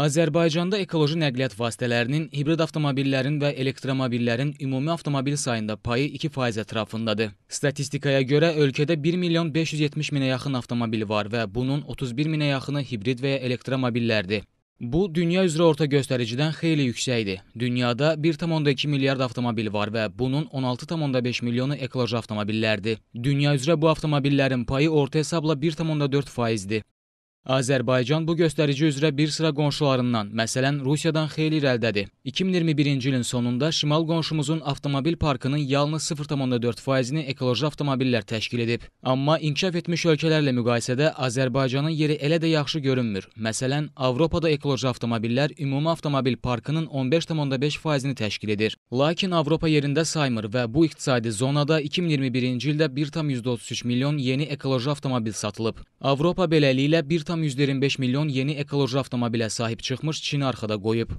Azərbaycanda ekoloji nəqliyyat vasitələrinin, hibrid avtomobillərin və elektromobillərin ümumi avtomobil sayında payı 2% ətrafındadır. Statistikaya görə ölkədə 1 milyon 570 minə yaxın avtomobil var və bunun 31 minə yaxını hibrid və ya elektromobillərdir. Bu, dünya üzrə orta göstəricidən xeyli yüksəkdir. Dünyada 1,2 milyard avtomobil var və bunun 16,5 milyonu ekoloji avtomobillərdir. Dünya üzrə bu avtomobillərin payı orta hesabla 1,4 faizdir. Azərbaycan bu göstərici üzrə bir sıra qonşularından, məsələn, Rusiyadan xeyli irəlidədir. 2021-ci ilin sonunda şimal qonşumuzun avtomobil parkının yalnız 0,4%-ni ekoloji avtomobillər təşkil edib. Amma inkişaf etmiş ölkələrlə müqayisədə Azərbaycanın yeri elə də yaxşı görünmür. Məsələn, Avropada ekoloji avtomobillər ümumi avtomobil parkının 15,5%-ni təşkil edir. Lakin Avropa yerində saymır və bu iqtisadi zonada 2021-ci ildə 1,33 milyon yeni ekoloji avtomobil satılıb. Avropa beləliklə 1,33 1,25 milyon yeni ekoloji avtomobilə sahib çıxmış Çini arxada qoyub.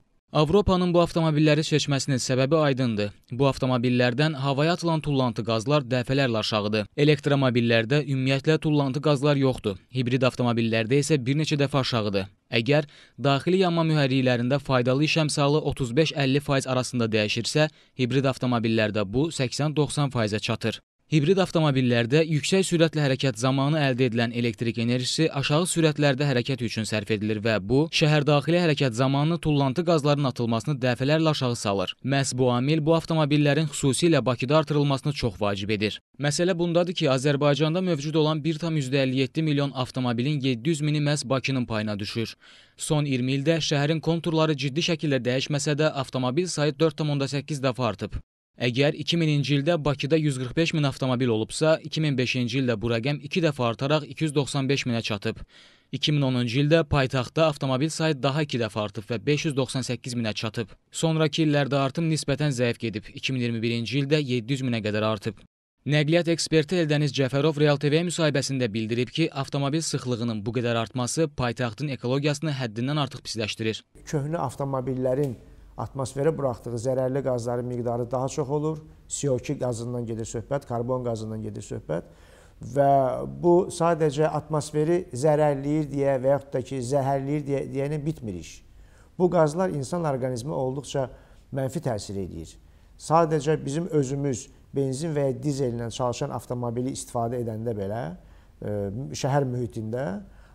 Avropanın bu avtomobilləri seçməsinin səbəbi aydındır. Bu avtomobillərdən havaya atılan tullantı qazlar dəfələrlə aşağıdır. Elektromobillərdə ümumiyyətlə tullantı qazlar yoxdur. Hibrid avtomobillərdə isə bir neçə dəfə aşağıdır. Əgər daxili yanma mühərriklərində faydalı iş əmsalı 35-50% arasında dəyişirsə, hibrid avtomobillərdə bu 80-90%-ə çatır. Hibrid avtomobillərdə yüksək sürətlə hərəkət zamanı əldə edilən elektrik enerjisi aşağı sürətlərdə hərəkət üçün sərf edilir və bu, şəhər daxili hərəkət zamanı tullantı qazların atılmasını dəfələrlə aşağı salır. Məhz bu amil bu avtomobillərin xüsusilə Bakıda artırılmasını çox vacib edir. Məsələ bundadır ki, Azərbaycanda mövcud olan 1,57 milyon avtomobilin 700 mini məhz Bakının payına düşür. Son 20 ildə şəhərin konturları ciddi şəkildə dəyişməsə də avtomobil sayı 4,8 dəfə artıb. Əgər 2000-ci ildə Bakıda 145 min avtomobil olubsa, 2005-ci ildə bu rəqəm iki dəfə artaraq 295 minə çatıb. 2010-cu ildə paytaxtda avtomobil sayı daha iki dəfə artıb və 598 minə çatıb. Sonrakı illərdə artım nisbətən zəif gedib, 2021-ci ildə 700 minə qədər artıb. Nəqliyyat eksperti Eldəniz Cəfərov Real TV müsahibəsində bildirib ki, avtomobil sıxlığının bu qədər artması paytaxtın ekologiyasını həddindən artıq pisləşdirir. Köhnə avtomobillərin atmosferə buraxdığı zərərli qazların miqdarı daha çox olur. CO2 qazından gedir söhbət, karbon qazından gedir söhbət. Və bu sadəcə atmosferi zərərləyir deyə və yaxud da ki, zəhərləyir deyə, deyəni bitmir iş. Bu qazlar insan orqanizmi olduqca mənfi təsir edir. Sadəcə bizim özümüz benzin və ya dizellə çalışan avtomobili istifadə edəndə belə e, şəhər mühitində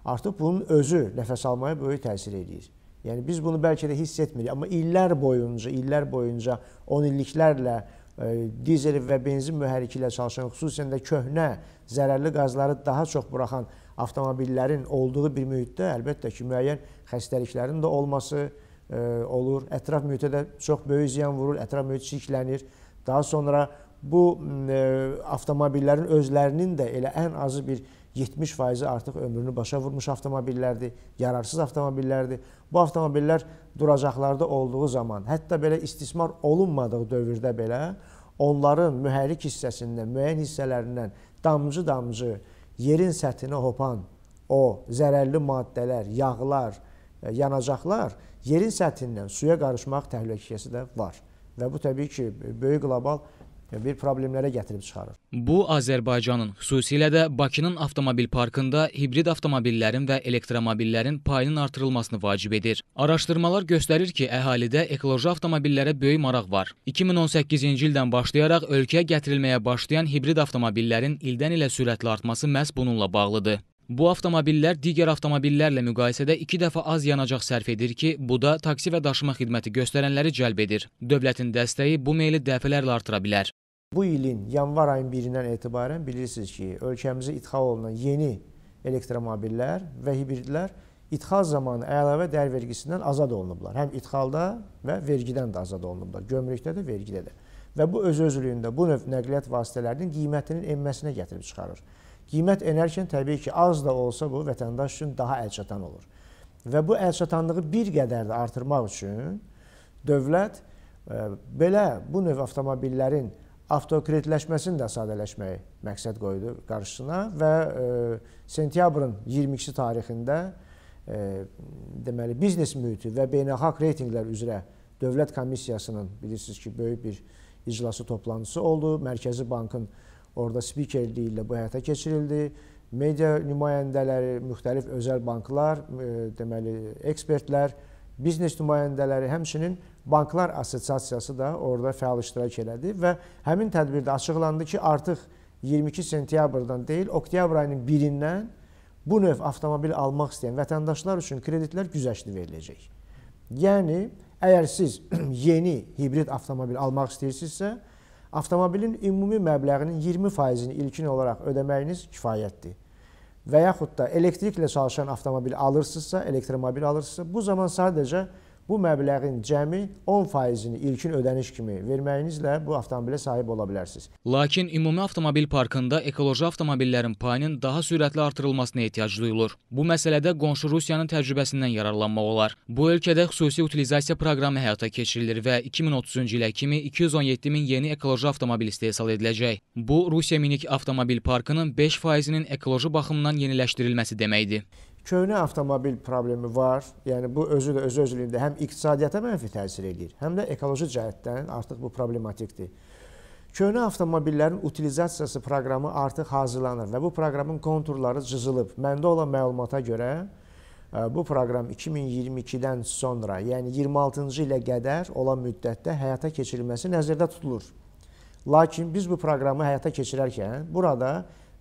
artıq bunun özü nəfəs almaya böyük təsir edir. Yəni biz bunu bəlkə də hiss etmirik, amma illər boyunca, illər boyunca 10 illiklərlə e, dizel və benzin mühərriki ilə çalışan, xüsusən də köhnə zərərli qazları daha çox buraxan avtomobillərin olduğu bir mühitdə əlbəttə ki, müəyyən xəstəliklərin də olması e, olur. Ətraf mühitə də çox böyük ziyan vurur, ətraf mühit çirklənir. Daha sonra bu e, avtomobillərin özlərinin də elə ən azı bir 70%-i artıq ömrünü başa vurmuş avtomobillərdir, yararsız avtomobillərdir. Bu avtomobillər duracaqlarda olduğu zaman, hətta belə istismar olunmadığı dövrdə belə onların mühərrik hissəsindən, müəyyən hissələrindən damcı-damcı yerin səthinə hopan o zərərli maddələr, yağlar, e, yanacaqlar yerin səthindən suya qarışmaq təhlükəsi də var. Və bu təbii ki, böyük qlobal bir problemlərə gətirib çıxarır. Bu Azərbaycanın, xüsusilə də Bakının avtomobil parkında hibrid avtomobillərin və elektromobillərin payının artırılmasını vacib edir. Araşdırmalar göstərir ki, əhalidə ekoloji avtomobillərə böyük maraq var. 2018-ci ildən başlayaraq ölkəyə gətirilməyə başlayan hibrid avtomobillərin ildən ilə sürətlə artması məhz bununla bağlıdır. Bu avtomobillər digər avtomobillərlə müqayisədə iki dəfə az yanacaq sərf edir ki, bu da taksi və daşıma xidməti göstərənləri cəlb edir. Dövlətin dəstəyi bu meyli dəfələrlə artıra bilər. Bu ilin yanvar ayın 1-dən etibarən bilirsiniz ki, ölkəmizə idxal olunan yeni elektromobillər və hibridlər idxal zamanı əlavə dəyər vergisindən azad olunublar. Həm idxalda və vergidən də azad olunublar, gömrükdə də, vergidə də. Və bu öz-özlüyündə bu növ nəqliyyat vasitələrinin qiymətinin enməsinə gətirib çıxarır. Qiymət enərkən təbii ki, az da olsa bu vətəndaş üçün daha əlçatan olur. Və bu əlçatanlığı bir qədər də artırmaq üçün dövlət e, belə bu növ avtomobillərin avtokreditləşməsini də sadələşməyi məqsəd qoydu qarşısına və e, sentyabrın 22-si tarixində e, deməli biznes mühiti və beynəlxalq reytinqlər üzrə Dövlət Komissiyasının bilirsiniz ki, böyük bir iclası toplantısı oldu. Mərkəzi Bankın orada spikerliyi ilə bu həyata keçirildi. Media nümayəndələri, müxtəlif özəl banklar, e, deməli ekspertlər, biznes nümayəndələri, həmçinin banklar assosiasiyası da orada fəal iştirak elədi və həmin tədbirdə açıqlandı ki, artıq 22 sentyabrdan deyil, oktyabr ayının 1-dən bu növ avtomobil almaq istəyən vətəndaşlar üçün kreditlər güzəştli veriləcək. Yəni, əgər siz yeni hibrid avtomobil almaq istəyirsinizsə, avtomobilin ümumi məbləğinin 20%-ini ilkin olaraq ödəməyiniz kifayətdir. Və yaxud da elektriklə çalışan avtomobil alırsınızsa, elektromobil alırsınızsa, bu zaman sadəcə bu məbləğin cəmi 10 faizini ilkin ödəniş kimi verməyinizlə bu avtomobilə sahib ola bilərsiniz. Lakin ümumi avtomobil parkında ekoloji avtomobillərin payının daha sürətli artırılmasına ehtiyac duyulur. Bu məsələdə qonşu Rusiyanın təcrübəsindən yararlanmaq olar. Bu ölkədə xüsusi utilizasiya proqramı həyata keçirilir və 2030-cu ilə kimi 217 min yeni ekoloji avtomobil istehsal ediləcək. Bu, Rusiya minik avtomobil parkının 5 faizinin ekoloji baxımdan yeniləşdirilməsi deməkdir köhnə avtomobil problemi var. Yəni bu özü də özü özlüyündə həm iqtisadiyyata mənfi təsir eləyir, həm də ekoloji cəhətdən artıq bu problematikdir. Köhnə avtomobillərin utilizasiyası proqramı artıq hazırlanır və bu proqramın konturları cızılıb. Məndə olan məlumata görə e, bu proqram 2022-dən sonra, yəni 26-cı ilə qədər olan müddətdə həyata keçirilməsi nəzərdə tutulur. Lakin biz bu proqramı həyata keçirərkən burada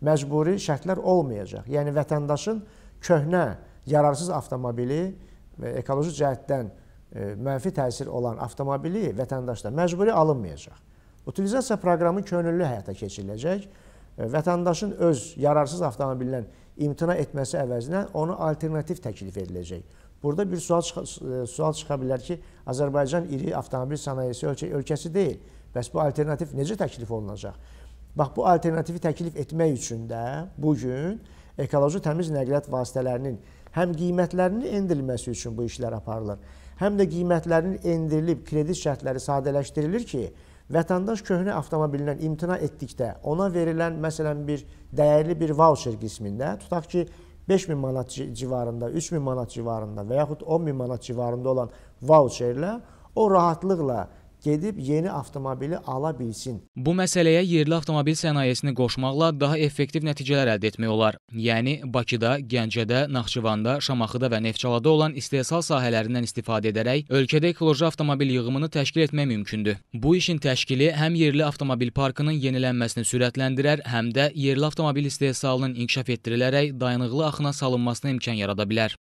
məcburi şərtlər olmayacaq. Yəni vətəndaşın köhnə, yararsız avtomobili ekoloji cəhətdən e, mənfi təsir olan avtomobili vətəndaşda məcburi alınmayacaq. Utilizasiya proqramı könüllü həyata keçiriləcək. E, vətəndaşın öz yararsız avtomobildən imtina etməsi əvəzinə ona alternativ təklif ediləcək. Burada bir sual, e, sual çıxa bilər ki, Azərbaycan iri avtomobil sənayesi ölkə, ölkəsi deyil. Bəs bu alternativ necə təklif olunacaq? Bax, bu alternativi təklif etmək üçün də bu gün ekoloji təmiz nəqliyyat vasitələrinin həm qiymətlərinin endirilməsi üçün bu işlər aparılır, həm də qiymətlərinin endirilib kredit şərtləri sadələşdirilir ki, vətəndaş köhnə avtomobilindən imtina etdikdə ona verilən məsələn bir dəyərli bir voucher qismində tutaq ki, 5000 manat civarında, 3000 manat civarında və yaxud 10000 manat civarında olan voucherlə o rahatlıqla gedib yeni avtomobili ala bilsin. Bu məsələyə yerli avtomobil sənayesini qoşmaqla daha effektiv nəticələr əldə etmək olar. Yəni Bakıda, Gəncədə, Naxçıvanda, Şamaxıda və Neftçalada olan istehsal sahələrindən istifadə edərək ölkədə ekoloji avtomobil yığımını təşkil etmək mümkündür. Bu işin təşkili həm yerli avtomobil parkının yenilənməsini sürətləndirər, həm də yerli avtomobil istehsalının inkişaf etdirilərək dayanıqlı axına salınmasına imkan yarada bilər.